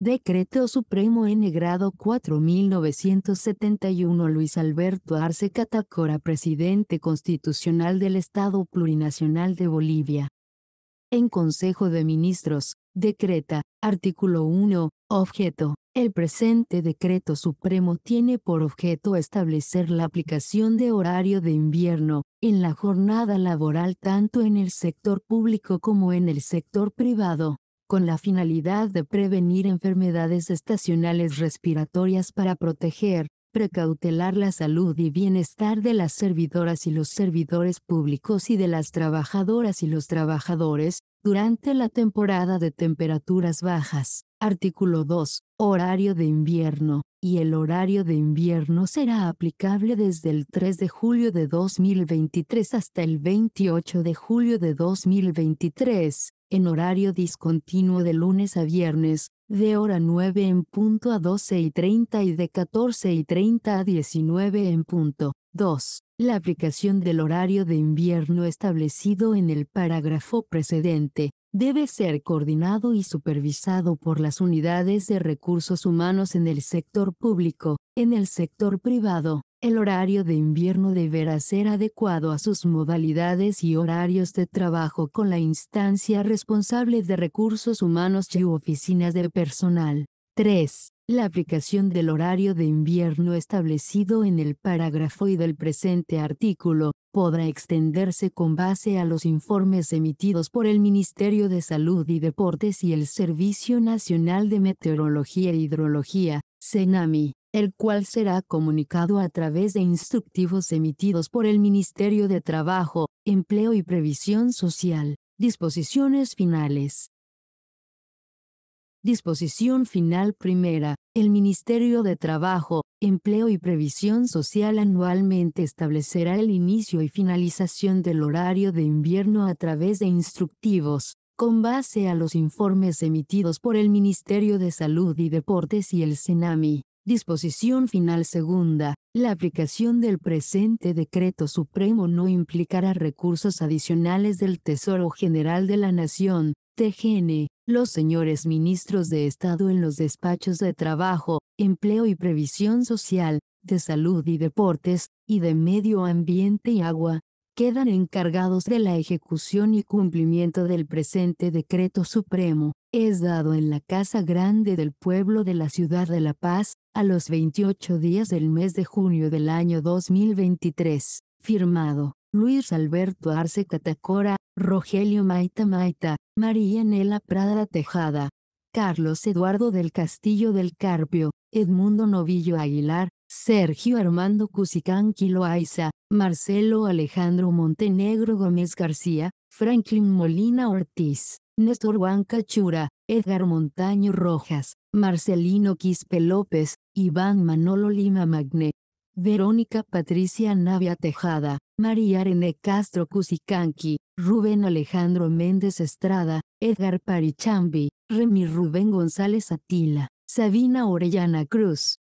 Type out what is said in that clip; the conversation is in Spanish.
Decreto Supremo en grado 4971 Luis Alberto Arce Catacora Presidente Constitucional del Estado Plurinacional de Bolivia. En Consejo de Ministros, decreta, artículo 1, objeto. El presente decreto supremo tiene por objeto establecer la aplicación de horario de invierno, en la jornada laboral tanto en el sector público como en el sector privado con la finalidad de prevenir enfermedades estacionales respiratorias para proteger, precautelar la salud y bienestar de las servidoras y los servidores públicos y de las trabajadoras y los trabajadores, durante la temporada de temperaturas bajas. Artículo 2. Horario de invierno. Y el horario de invierno será aplicable desde el 3 de julio de 2023 hasta el 28 de julio de 2023 en horario discontinuo de lunes a viernes, de hora 9 en punto a 12 y 30 y de 14 y 30 a 19 en punto. 2. La aplicación del horario de invierno establecido en el parágrafo precedente, debe ser coordinado y supervisado por las unidades de recursos humanos en el sector público, en el sector privado. El horario de invierno deberá ser adecuado a sus modalidades y horarios de trabajo con la instancia responsable de recursos humanos y oficinas de personal. 3. La aplicación del horario de invierno establecido en el parágrafo y del presente artículo, podrá extenderse con base a los informes emitidos por el Ministerio de Salud y Deportes y el Servicio Nacional de Meteorología e Hidrología, CENAMI, el cual será comunicado a través de instructivos emitidos por el Ministerio de Trabajo, Empleo y Previsión Social. Disposiciones finales. Disposición final primera. El Ministerio de Trabajo, Empleo y Previsión Social anualmente establecerá el inicio y finalización del horario de invierno a través de instructivos, con base a los informes emitidos por el Ministerio de Salud y Deportes y el CENAMI. Disposición final segunda. La aplicación del presente decreto supremo no implicará recursos adicionales del Tesoro General de la Nación, TGN, los señores ministros de Estado en los despachos de Trabajo, Empleo y Previsión Social, de Salud y Deportes, y de Medio Ambiente y Agua, quedan encargados de la ejecución y cumplimiento del presente decreto supremo, es dado en la Casa Grande del Pueblo de la Ciudad de La Paz, a los 28 días del mes de junio del año 2023, firmado Luis Alberto Arce Catacora, Rogelio Maita Maita, María Nela Prada Tejada, Carlos Eduardo del Castillo del Carpio, Edmundo Novillo Aguilar, Sergio Armando Cusicán Quiloaiza, Marcelo Alejandro Montenegro Gómez García, Franklin Molina Ortiz, Néstor Juan Chura, Edgar Montaño Rojas, Marcelino Quispe López, Iván Manolo Lima Magné, Verónica Patricia Navia Tejada, María Arene Castro Cusicanqui, Rubén Alejandro Méndez Estrada, Edgar Parichambi, Remy Rubén González Atila, Sabina Orellana Cruz,